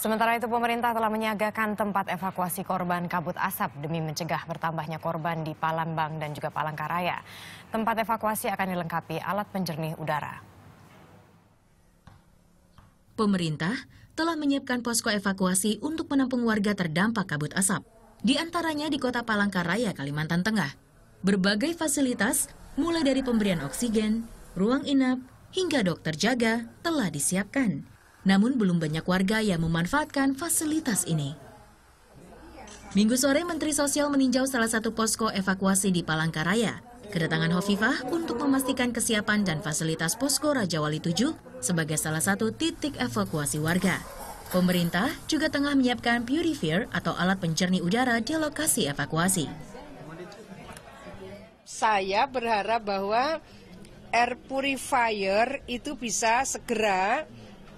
Sementara itu pemerintah telah menyiagakan tempat evakuasi korban kabut asap demi mencegah bertambahnya korban di Palembang dan juga Palangkaraya. Tempat evakuasi akan dilengkapi alat penjernih udara. Pemerintah telah menyiapkan posko evakuasi untuk menampung warga terdampak kabut asap. Di antaranya di kota Palangkaraya, Kalimantan Tengah. Berbagai fasilitas, mulai dari pemberian oksigen, ruang inap, hingga dokter jaga telah disiapkan. Namun belum banyak warga yang memanfaatkan fasilitas ini. Minggu sore, Menteri Sosial meninjau salah satu posko evakuasi di Palangkaraya. Kedatangan Hovifah untuk memastikan kesiapan dan fasilitas posko Raja Wali 7 sebagai salah satu titik evakuasi warga. Pemerintah juga tengah menyiapkan purifier atau alat pencerni udara di lokasi evakuasi. Saya berharap bahwa air purifier itu bisa segera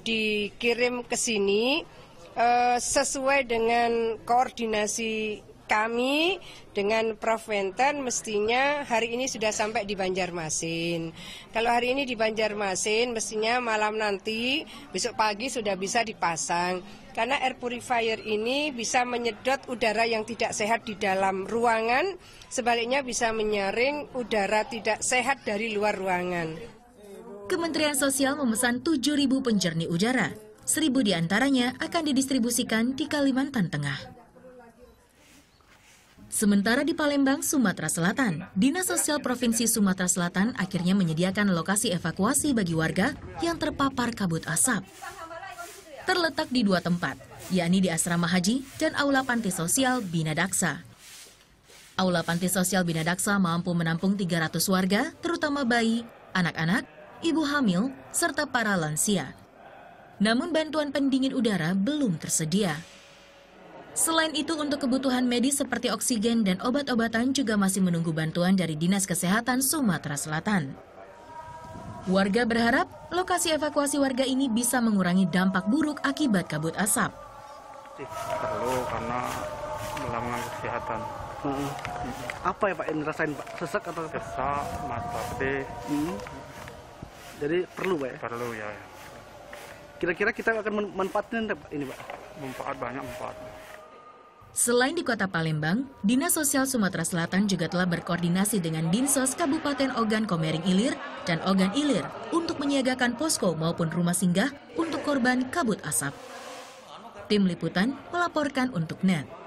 dikirim ke sini uh, sesuai dengan koordinasi kami dengan Prof. Wenten mestinya hari ini sudah sampai di Banjarmasin. Kalau hari ini di Banjarmasin mestinya malam nanti besok pagi sudah bisa dipasang. Karena air purifier ini bisa menyedot udara yang tidak sehat di dalam ruangan, sebaliknya bisa menyaring udara tidak sehat dari luar ruangan. Kementerian Sosial memesan 7.000 penjernih udara. 1.000 diantaranya akan didistribusikan di Kalimantan Tengah. Sementara di Palembang, Sumatera Selatan, Dinas Sosial Provinsi Sumatera Selatan akhirnya menyediakan lokasi evakuasi bagi warga yang terpapar kabut asap. Terletak di dua tempat, yakni di Asrama Haji dan Aula Panti Sosial Bina Daksa. Aula Panti Sosial Bina Daksa mampu menampung 300 warga, terutama bayi, anak-anak, ibu hamil, serta para lansia. Namun bantuan pendingin udara belum tersedia. Selain itu, untuk kebutuhan medis seperti oksigen dan obat-obatan juga masih menunggu bantuan dari Dinas Kesehatan Sumatera Selatan. Warga berharap lokasi evakuasi warga ini bisa mengurangi dampak buruk akibat kabut asap. Perlu karena melanggar kesehatan. Hmm. Apa ya Pak yang ngerasain Pak? Sesak atau Sesak, mata pedih. Hmm. Jadi perlu pak ya? Perlu ya. ya. Kira-kira kita akan manfaatin ini pak? Manfaat banyak manfaat. Selain di kota Palembang, Dinas Sosial Sumatera Selatan juga telah berkoordinasi dengan Dinsos Kabupaten Ogan Komering Ilir dan Ogan Ilir untuk menyiagakan posko maupun rumah singgah untuk korban kabut asap. Tim Liputan melaporkan untuk NET.